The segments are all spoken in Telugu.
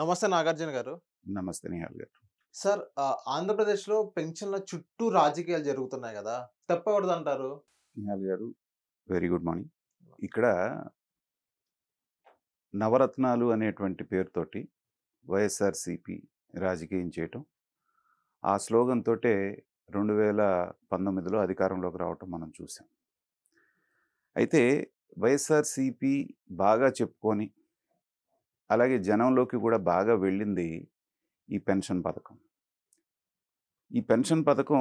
నమస్తే నాగార్జున గారు నమస్తే నిహాల్ గారు సార్ ఆంధ్రప్రదేశ్లో పెన్షన్ల చుట్టూ రాజకీయాలు జరుగుతున్నాయి కదా తప్పకూడదు అంటారు నిహాల్ గారు వెరీ గుడ్ మార్నింగ్ ఇక్కడ నవరత్నాలు అనేటువంటి పేరుతోటి వైఎస్ఆర్సిపి రాజకీయం చేయటం ఆ స్లోగన్ తోటే రెండు వేల పంతొమ్మిదిలో అధికారంలోకి రావటం మనం చూసాం అయితే వైఎస్ఆర్సిపి బాగా చెప్పుకొని అలాగే జనంలోకి కూడా బాగా వెళ్ళింది ఈ పెన్షన్ పథకం ఈ పెన్షన్ పథకం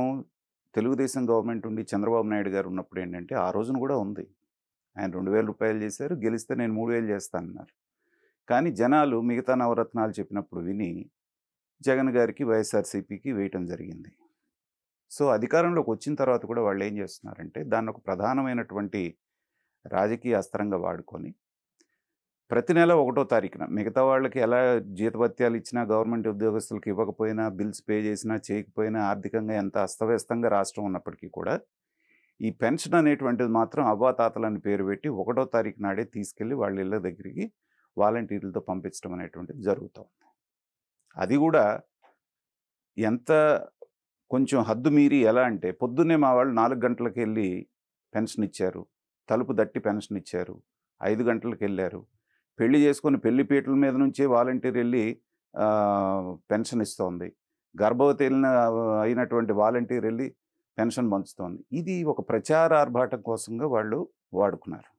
తెలుగుదేశం గవర్నమెంట్ ఉండి చంద్రబాబు నాయుడు గారు ఉన్నప్పుడు ఏంటంటే ఆ రోజున కూడా ఉంది ఆయన రెండు వేల రూపాయలు చేశారు గెలిస్తే నేను మూడు వేలు చేస్తానన్నారు కానీ జనాలు మిగతా నవరత్నాలు చెప్పినప్పుడు విని జగన్ గారికి వైఎస్ఆర్సీపీకి వేయటం జరిగింది సో అధికారంలోకి వచ్చిన తర్వాత కూడా వాళ్ళు ఏం చేస్తున్నారంటే దాన్ని ఒక ప్రధానమైనటువంటి రాజకీయ అస్త్రంగా వాడుకొని ప్రతి నెల ఒకటో తారీఖున మిగతా వాళ్ళకి ఎలా జీతభత్యాలు ఇచ్చినా గవర్నమెంట్ ఉద్యోగస్తులకు ఇవ్వకపోయినా బిల్స్ పే చేసినా చేయకపోయినా ఆర్థికంగా ఎంత అస్తవ్యస్తంగా రాష్ట్రం ఉన్నప్పటికీ కూడా ఈ పెన్షన్ అనేటువంటిది మాత్రం అవ్వాతాతలని పేరు పెట్టి ఒకటో తారీఖు నాడే తీసుకెళ్ళి వాళ్ళ ఇళ్ళ దగ్గరికి వాలంటీర్లతో పంపించడం అనేటువంటిది జరుగుతూ ఉంది అది కూడా ఎంత కొంచెం హద్దు మీరి ఎలా అంటే పొద్దున్నే మా వాళ్ళు నాలుగు గంటలకు వెళ్ళి పెన్షన్ ఇచ్చారు తలుపు దట్టి పెన్షన్ ఇచ్చారు ఐదు గంటలకు వెళ్ళారు పెళ్లి చేసుకుని పెళ్లి పీటల మీద నుంచి వాలంటీర్ వెళ్ళి పెన్షన్ ఇస్తోంది గర్భవతి అయినటువంటి వాలంటీర్ వెళ్ళి పెన్షన్ పంచుతోంది ఇది ఒక ప్రచార ఆర్భాటం కోసంగా వాళ్ళు వాడుకున్నారు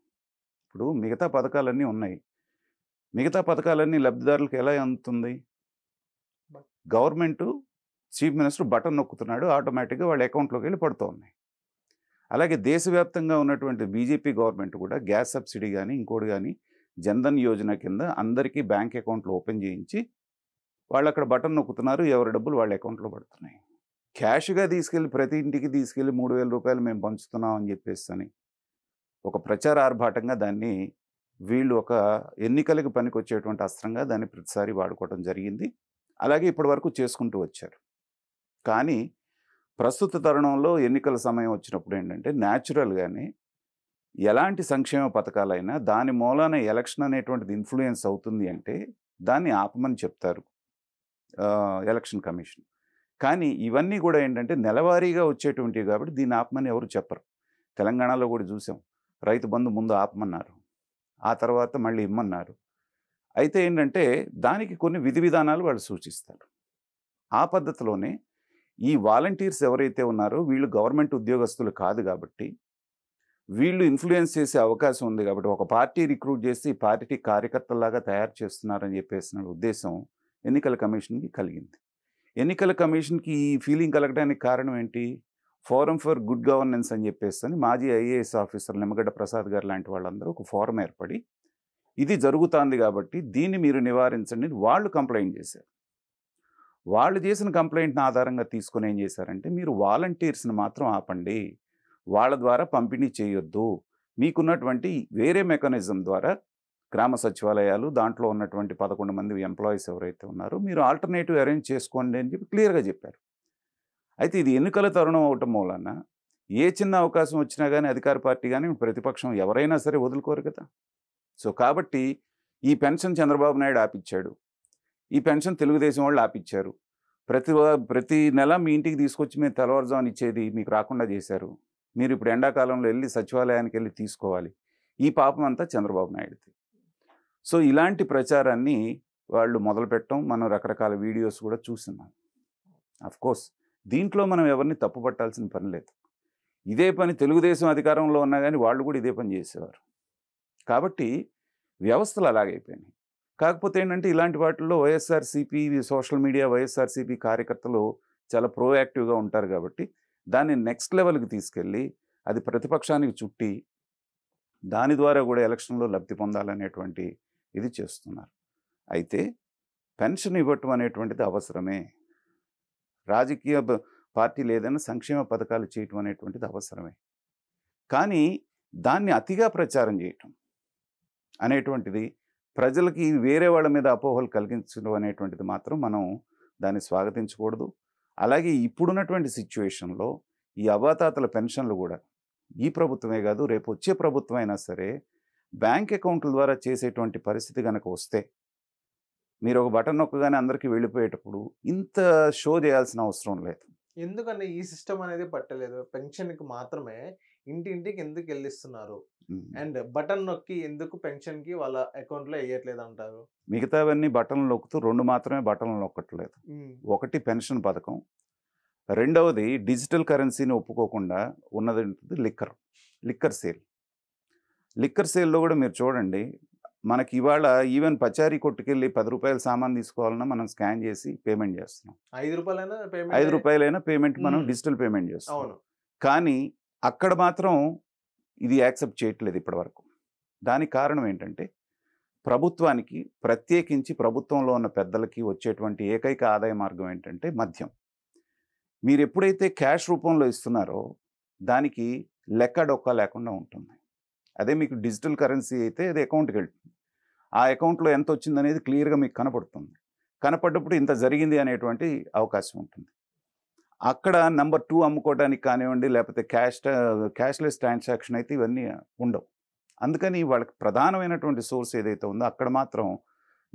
ఇప్పుడు మిగతా పథకాలన్నీ ఉన్నాయి మిగతా పథకాలన్నీ లబ్ధిదారులకు ఎలా అందుతుంది గవర్నమెంట్ చీఫ్ మినిస్టర్ బటన్ నొక్కుతున్నాడు ఆటోమేటిక్గా వాళ్ళ అకౌంట్లోకి వెళ్ళి పడుతోంది అలాగే దేశవ్యాప్తంగా ఉన్నటువంటి బీజేపీ గవర్నమెంట్ కూడా గ్యాస్ సబ్సిడీ కానీ ఇంకోటి కానీ జన్ధన్ యోజన కింద అందరికీ బ్యాంక్ అకౌంట్లు ఓపెన్ చేయించి వాళ్ళు అక్కడ బటన్ నొక్కుతున్నారు ఎవరి డబ్బులు వాళ్ళ అకౌంట్లో పడుతున్నాయి క్యాష్గా తీసుకెళ్ళి ప్రతి ఇంటికి తీసుకెళ్ళి మూడు వేల రూపాయలు మేము పంచుతున్నాం అని చెప్పేసి అని ఒక ప్రచార ఆర్భాటంగా దాన్ని వీళ్ళు ఒక ఎన్నికలకు పనికొచ్చేటువంటి అస్త్రంగా దాన్ని ప్రతిసారి వాడుకోవడం జరిగింది అలాగే ఇప్పటి వరకు చేసుకుంటూ వచ్చారు కానీ ప్రస్తుత తరుణంలో ఎన్నికల సమయం వచ్చినప్పుడు ఏంటంటే న్యాచురల్గానే ఎలాంటి సంక్షేమ పథకాలైనా దాని మూలాన ఎలక్షన్ అనేటువంటిది ఇన్ఫ్లుయెన్స్ అవుతుంది అంటే దాన్ని ఆపమని చెప్తారు ఎలక్షన్ కమిషన్ కానీ ఇవన్నీ కూడా ఏంటంటే నెలవారీగా వచ్చేటువంటివి కాబట్టి దీన్ని ఆపమని ఎవరు చెప్పరు తెలంగాణలో కూడా చూసాం రైతు బంధు ముందు ఆపమన్నారు ఆ తర్వాత మళ్ళీ ఇమ్మన్నారు అయితే ఏంటంటే దానికి కొన్ని విధి విధానాలు వాళ్ళు సూచిస్తారు ఆ పద్ధతిలోనే ఈ వాలంటీర్స్ ఎవరైతే ఉన్నారో వీళ్ళు గవర్నమెంట్ ఉద్యోగస్తులు కాదు కాబట్టి వీళ్ళు ఇన్ఫ్లుయెన్స్ చేసే అవకాశం ఉంది కాబట్టి ఒక పార్టీ రిక్రూట్ చేసి పార్టీ కార్యకర్తలాగా తయారు చేస్తున్నారని చెప్పేసిన ఉద్దేశం ఎన్నికల కమిషన్కి కలిగింది ఎన్నికల కమిషన్కి ఈ ఫీలింగ్ కలగడానికి కారణం ఏంటి ఫోరం ఫర్ గుడ్ గవర్నెన్స్ అని చెప్పేసి మాజీ ఐఏఎస్ ఆఫీసర్ నిమ్మగడ్డ ప్రసాద్ గారు లాంటి వాళ్ళందరూ ఒక ఫోరం ఏర్పడి ఇది జరుగుతుంది కాబట్టి దీన్ని మీరు నివారించండి వాళ్ళు కంప్లైంట్ చేశారు వాళ్ళు చేసిన కంప్లైంట్ని ఆధారంగా తీసుకొని ఏం చేశారంటే మీరు వాలంటీర్స్ని మాత్రం ఆపండి వాళ్ళ ద్వారా పంపిణీ చేయొద్దు మీకున్నటువంటి వేరే మెకానిజం ద్వారా గ్రామ సచివాలయాలు దాంట్లో ఉన్నటువంటి పదకొండు మంది ఎంప్లాయీస్ ఎవరైతే ఉన్నారో మీరు ఆల్టర్నేటివ్ అరేంజ్ చేసుకోండి అని చెప్పి క్లియర్గా చెప్పారు అయితే ఇది ఎన్నికల తరుణం అవటం మూలన ఏ చిన్న అవకాశం వచ్చినా కానీ అధికార పార్టీ కానీ ప్రతిపక్షం ఎవరైనా సరే వదులుకోరు కదా సో కాబట్టి ఈ పెన్షన్ చంద్రబాబు నాయుడు ఆపిచ్చాడు ఈ పెన్షన్ తెలుగుదేశం వాళ్ళు ఆపిచ్చారు ప్రతి ప్రతి నెల మీ ఇంటికి తీసుకొచ్చి మేము తెల్లవారుజాము ఇచ్చేది మీకు రాకుండా చేశారు మీరు ఇప్పుడు ఎండాకాలంలో వెళ్ళి సచివాలయానికి వెళ్ళి తీసుకోవాలి ఈ పాపం అంతా చంద్రబాబు నాయుడుది సో ఇలాంటి ప్రచారాన్ని వాళ్ళు మొదలుపెట్టడం మనం రకరకాల వీడియోస్ కూడా చూస్తున్నాం కోర్స్ దీంట్లో మనం ఎవరిని తప్పుపట్టాల్సిన పని లేదు ఇదే పని తెలుగుదేశం అధికారంలో ఉన్నా కానీ వాళ్ళు కూడా ఇదే పని చేసేవారు కాబట్టి వ్యవస్థలు అలాగైపోయినాయి కాకపోతే ఏంటంటే ఇలాంటి వాటిల్లో వైఎస్ఆర్సీపీ సోషల్ మీడియా వైఎస్ఆర్సీపీ కార్యకర్తలు చాలా ప్రోయాక్టివ్గా ఉంటారు కాబట్టి దాన్ని నెక్స్ట్ లెవెల్కి తీసుకెళ్ళి అది ప్రతిపక్షానికి చుట్టి దాని ద్వారా కూడా ఎలక్షన్లో లబ్ధి పొందాలనేటువంటి ఇది చేస్తున్నారు అయితే పెన్షన్ ఇవ్వటం అనేటువంటిది అవసరమే రాజకీయ పార్టీలు ఏదైనా సంక్షేమ పథకాలు చేయటం అనేటువంటిది అవసరమే కానీ దాన్ని అతిగా ప్రచారం చేయటం అనేటువంటిది ప్రజలకి వేరే వాళ్ళ మీద అపోహలు కలిగించడం అనేటువంటిది మాత్రం మనం దాన్ని స్వాగతించకూడదు అలాగే ఇప్పుడున్నటువంటి సిచ్యువేషన్లో ఈ అవాతాతల పెన్షన్లు కూడా ఈ ప్రభుత్వమే కాదు రేపు వచ్చే ప్రభుత్వం అయినా సరే బ్యాంక్ అకౌంట్ల ద్వారా చేసేటువంటి పరిస్థితి కనుక వస్తే మీరు ఒక బటన్ నొక్కగానే అందరికీ వెళ్ళిపోయేటప్పుడు ఇంత షో చేయాల్సిన అవసరం లేదు ఎందుకంటే ఈ సిస్టమ్ అనేది పట్టలేదు పెన్షన్కి మాత్రమే ఇంటింటికి ఎందుకు వెళ్ళిస్తున్నారు అండ్ బటన్ నొక్కి ఎందుకు పెన్షన్ కి వాళ్ళ అకౌంట్ లో వేయట్లేదు అంటారు మిగతావన్నీ బటన్లు నొక్కుతూ రెండు మాత్రమే బటన్లు నొక్కట్లేదు ఒకటి పెన్షన్ పథకం రెండవది డిజిటల్ కరెన్సీని ఒప్పుకోకుండా ఉన్నది లిక్కర్ లిక్కర్ సేల్ లిక్కర్ సేల్లో కూడా మీరు చూడండి మనకి ఇవాళ ఈవెన్ పచారీ కొట్టుకెళ్ళి పది రూపాయల సామాన్ తీసుకోవాలన్నా మనం స్కాన్ చేసి పేమెంట్ చేస్తున్నాం ఐదు రూపాయలైనా ఐదు రూపాయలైనా పేమెంట్ మనం డిజిటల్ పేమెంట్ చేస్తాం కానీ అక్కడ మాత్రం ఇది యాక్సెప్ట్ చేయట్లేదు ఇప్పటివరకు దానికి కారణం ఏంటంటే ప్రభుత్వానికి ప్రత్యేకించి ప్రభుత్వంలో ఉన్న పెద్దలకి వచ్చేటువంటి ఏకైక ఆదాయ మార్గం ఏంటంటే మద్యం మీరు ఎప్పుడైతే క్యాష్ రూపంలో ఇస్తున్నారో దానికి లెక్క డొక్క లేకుండా ఉంటుంది అదే మీకు డిజిటల్ కరెన్సీ అయితే అది అకౌంట్కి వెళ్తుంది ఆ అకౌంట్లో ఎంత వచ్చిందనేది క్లియర్గా మీకు కనపడుతుంది కనపడ్డప్పుడు ఇంత జరిగింది అనేటువంటి అవకాశం ఉంటుంది అక్కడ నెంబర్ టూ అమ్ముకోవడానికి కానివ్వండి లేకపోతే క్యాష్ క్యాష్లెస్ ట్రాన్సాక్షన్ అయితే ఇవన్నీ ఉండవు అందుకని వాళ్ళకి ప్రధానమైనటువంటి సోర్స్ ఏదైతే ఉందో అక్కడ మాత్రం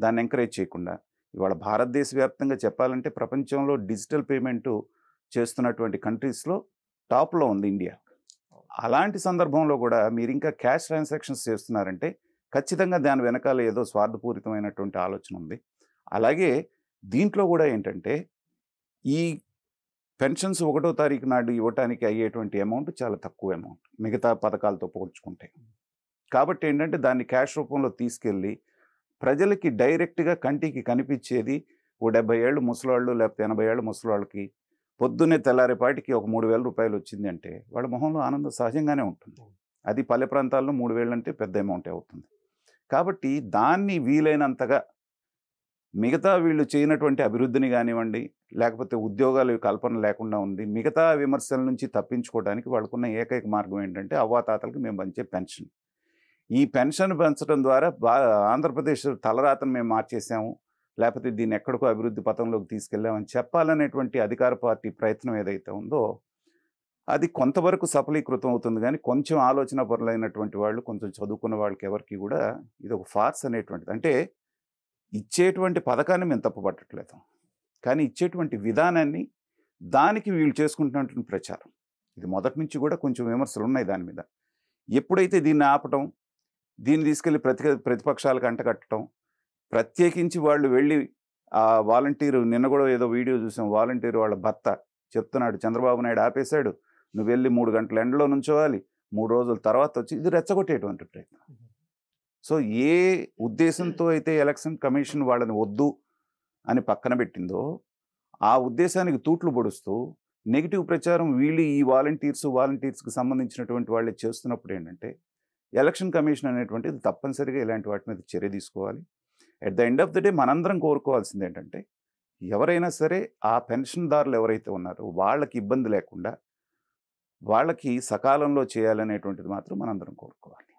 దాన్ని ఎంకరేజ్ చేయకుండా ఇవాళ భారతదేశ వ్యాప్తంగా చెప్పాలంటే ప్రపంచంలో డిజిటల్ పేమెంట్ చేస్తున్నటువంటి కంట్రీస్లో టాప్లో ఉంది ఇండియా అలాంటి సందర్భంలో కూడా మీరు ఇంకా క్యాష్ ట్రాన్సాక్షన్స్ చేస్తున్నారంటే ఖచ్చితంగా దాని వెనకాల ఏదో స్వార్థపూరితమైనటువంటి ఆలోచన ఉంది అలాగే దీంట్లో కూడా ఏంటంటే ఈ పెన్షన్స్ ఒకటో తారీఖు నాడు ఇవ్వటానికి అయ్యేటువంటి అమౌంట్ చాలా తక్కువ అమౌంట్ మిగతా పథకాలతో పోల్చుకుంటే కాబట్టి ఏంటంటే దాన్ని క్యాష్ రూపంలో తీసుకెళ్ళి ప్రజలకి డైరెక్ట్గా కంటికి కనిపించేది ఓ డెబ్బై ఏళ్ళు ముసలాళ్ళు లేకపోతే ఎనభై ఏళ్ళు ముసలివాళ్ళకి పొద్దున్నే తెల్లారేపాటికి ఒక మూడు వేల రూపాయలు వచ్చిందంటే వాళ్ళ మొహంలో ఆనందం సహజంగానే ఉంటుంది అది పల్లె ప్రాంతాల్లో మూడు వేలు అంటే పెద్ద అమౌంటే అవుతుంది కాబట్టి దాన్ని వీలైనంతగా మిగతా వీళ్ళు చేయనటువంటి అభివృద్ధిని కానివ్వండి లేకపోతే ఉద్యోగాలు కల్పన లేకుండా ఉంది మిగతా విమర్శల నుంచి తప్పించుకోవడానికి వాళ్ళకున్న ఏకైక మార్గం ఏంటంటే అవ్వాతాతలకు మేము పంచే పెన్షన్ ఈ పెన్షన్ పెంచడం ద్వారా ఆంధ్రప్రదేశ్ తలరాతను మేము మార్చేసాము లేకపోతే దీన్ని ఎక్కడికో అభివృద్ధి పథంలోకి తీసుకెళ్ళామని చెప్పాలనేటువంటి అధికార పార్టీ ప్రయత్నం ఏదైతే ఉందో అది కొంతవరకు సఫలీకృతం అవుతుంది కానీ కొంచెం ఆలోచన పరులైనటువంటి వాళ్ళు కొంచెం చదువుకున్న వాళ్ళకి ఎవరికి కూడా ఇది ఒక ఫార్స్ అనేటువంటిది అంటే ఇచ్చేటువంటి పథకాన్ని మేము తప్పుపట్టట్లేదు కానీ ఇచ్చేటువంటి విధానాన్ని దానికి వీళ్ళు చేసుకుంటున్నటువంటి ప్రచారం ఇది మొదటి నుంచి కూడా కొంచెం విమర్శలు ఉన్నాయి దాని మీద ఎప్పుడైతే దీన్ని ఆపటం దీన్ని తీసుకెళ్ళి ప్రతి ప్రతిపక్షాలకు అంటకట్టడం ప్రత్యేకించి వాళ్ళు వెళ్ళి ఆ వాలంటీరు నిన్న కూడా ఏదో వీడియో చూసాం వాలంటీరు వాళ్ళ భర్త చెప్తున్నాడు చంద్రబాబు నాయుడు ఆపేశాడు నువ్వు వెళ్ళి మూడు గంటల ఎండలో నుంచోవాలి మూడు రోజుల తర్వాత వచ్చి ఇది రెచ్చగొట్టేటువంటి ప్రయత్నం సో ఏ ఉద్దేశంతో అయితే ఎలక్షన్ కమిషన్ వాళ్ళని వద్దు అని పక్కన పెట్టిందో ఆ ఉద్దేశానికి తూట్లు పొడుస్తూ నెగిటివ్ ప్రచారం వీళ్ళు ఈ వాలంటీర్స్ వాలంటీర్స్కి సంబంధించినటువంటి వాళ్ళు చేస్తున్నప్పుడు ఏంటంటే ఎలక్షన్ కమిషన్ అనేటువంటిది తప్పనిసరిగా ఇలాంటి వాటి మీద చర్య తీసుకోవాలి at the end of the day మనందరం కోరుకోవాల్సింది ఏంటంటే ఎవరైనా సరే ఆ పెన్షన్దారులు ఎవరైతే ఉన్నారో వాళ్ళకి ఇబ్బంది లేకుండా వాళ్ళకి సకాలంలో చేయాలనేటువంటిది మాత్రం మనందరం కోరుకోవాలి